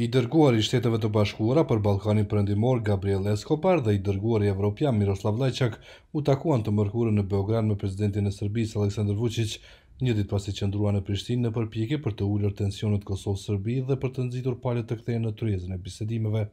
I dërguar i shteteve të bashkuara për Balkanin përëndimor Gabriel Eskopar dhe i dërguar i Evropian Miroslav Lajçak u takuan të mërkurë në Beogran me prezidentin e Sërbis Aleksandr Vucic një dit pasi që ndrua në Prishtin në përpjeki për të ullër tensionet Kosovë-Sërbi dhe për të nëzitur palet të kthejnë në tryezën e bisedimeve.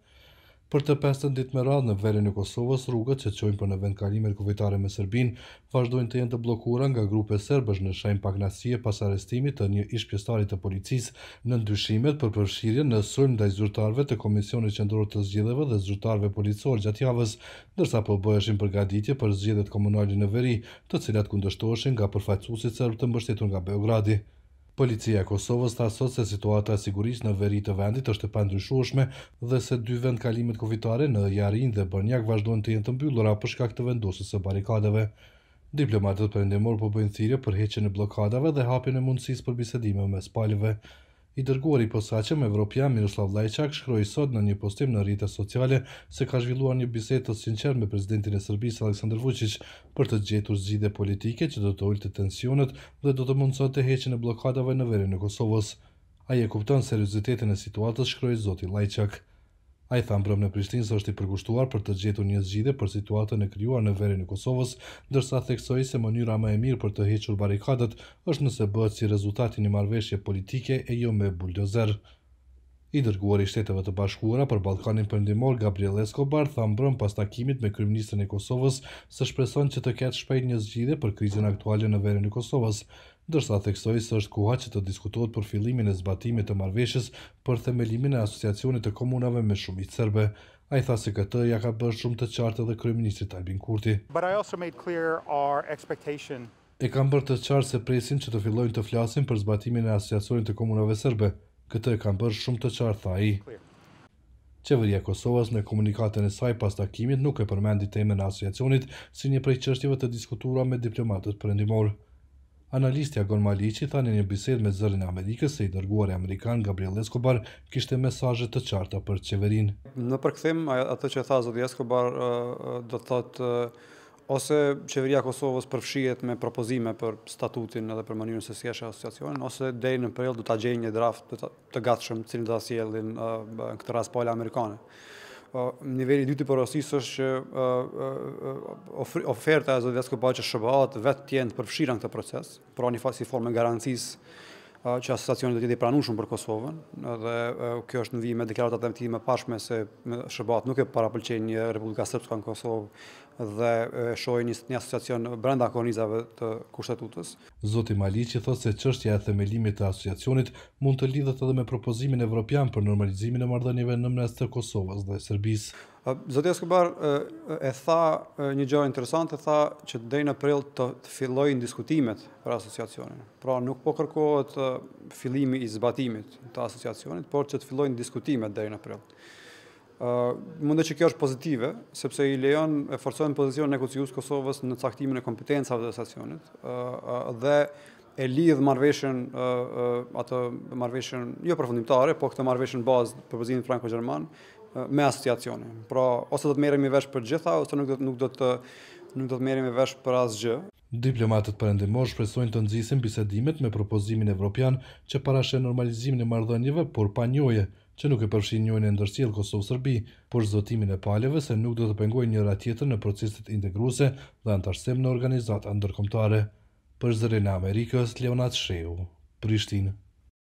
Për të pestën ditë me radhë në verën e Kosovës, rrugët që qojnë për në vend kalimet kovitare me Serbin, vazhdojnë të jenë të blokura nga grupe serbësh në shajnë paknasie pas arestimit të një ishpjestarit të policis në ndyshimet për përshirje në sërmë dhe zhurtarve të Komisionit Qendror të Zgjedeve dhe zhurtarve policor gjatë javës, nërsa përbëheshin po përgaditje për zgjedet komunali në veri, të cilat kundështoshin nga përfaqësusit serbë të mbështetur nga Beogradi. Policia e Kosovës ta sot se situata e sigurisë në veri të vendit është e pandryshueshme dhe se dy vend kalimet kovitare në Jarin dhe Bërnjak vazhdojnë të jenë të mbyllura për shkak të vendosjes së barikadave. Diplomatët perëndimor po bëjnë thirrje për heqjen e bllokadave dhe hapjen e mundësisë për bisedime mes palëve. I dërguar i posaqëm, Evropian Miroslav Lajçak shkroj sot në një postim në rritë sociale se ka zhvilluar një biset të sinqer me prezidentin e Sërbis Aleksandr Vucic për të gjetur zgjidhje politike që do të ullë të tensionet dhe do të mundësot të heqin e blokadave në verën e Kosovës. A je kupton seriositetin e situatës shkroj zoti Lajçak. A i thamë brëmë në Prishtinë së është i përgushtuar për të gjetu një zgjide për situatën e kryuar në verën e Kosovës, dërsa theksoj se mënyra më e mirë për të hequr barikadët është nëse bëhet si rezultatin i marveshje politike e jo me buldozer. I dërguar i shteteve të bashkuara për Ballkanin Perëndimor Gabriel Eskobar tha pas takimit me kryministrën e Kosovës së shpreson që të ketë shpejt një zgjidhje për krizën aktuale në verën e Kosovës dërsa theksoi se është koha që të diskutohet për fillimin e zbatimit të marveshës për themelimin e asociacionit të komunave me shumicë serbe. A i tha se këtë ja ka bërë shumë të qartë edhe Kryeministri Albin Kurti. E kam bërë të qartë se presin që të fillojnë të flasin për zbatimin e asociacionit të komunave serbe. Këtë e kam bërë shumë të qartë, tha i. Qeveria Kosovës në komunikatën e saj pas takimit nuk e përmendi temën e asociacionit si një prej çështjeve të diskutuara me diplomatët perëndimor. Analisti Agon Malici tha në një bisedë me zërin Amerikës se i dërguari amerikan Gabriel Escobar kishte mesazhe të qarta për qeverin. Në përkthim atë që tha zoti Escobar do të thotë ose qeveria Kosovës përfshihet me propozime për statutin edhe për mënyrën se si është asociacionin, ose deri në prill do ta gjejë një draft të gatshëm cilin do ta sjellin në këtë rast pala po amerikane. Po, një veri dyti për rësisë është që oferta e Zotë Vesko pa shëbaat vetë tjenë përfshirë në këtë proces, pra një faqë si formë në garancisë që asociacionit do të jetë i për Kosovën, dhe kjo është në vijë me deklaratat e më ti me pashme se shërbat nuk e parapëlqen një Republika ka në Kosovë dhe shojë një, një asociacion brenda akonizave të kushtetutës. Zoti Maliqi thotë se qështja e themelimit të asociacionit mund të lidhët edhe me propozimin evropian për normalizimin e mardhënjeve në mrez të Kosovës dhe Serbisë. Zotë Skobar e tha një gjë interesant, e tha që deri dhejnë april të fillojnë diskutimet për asociacionin. Pra nuk po kërkohet fillimi i zbatimit të asociacionit, por që të fillojnë diskutimet dhejnë april. Mëndë që kjo është pozitive, sepse i lejon e forcojnë pozicion në kucijusë Kosovës në caktimin e kompetenca për asociacionit dhe e lidhë marveshën, atë marveshën, jo përfundimtare, po këtë marveshën bazë përpëzimit Franko-Gjerman, me asociacionin. Pra, ose do të merim i vesh për gjitha, ose nuk do, nuk do të nuk do të merim i vesh për asgjë. Diplomatët përëndimor shpresojnë të nëzisim bisedimet me propozimin evropian që parashe normalizimin e mardhënjive, por pa njoje, që nuk e përfshin njojnë e ndërsil Kosovë-Sërbi, por zotimin e paleve se nuk do të pengoj njëra tjetër në proceset integruse dhe antarësim në organizatë ndërkomtare. Për zërin e Amerikës, Leonat Shehu, Prishtinë.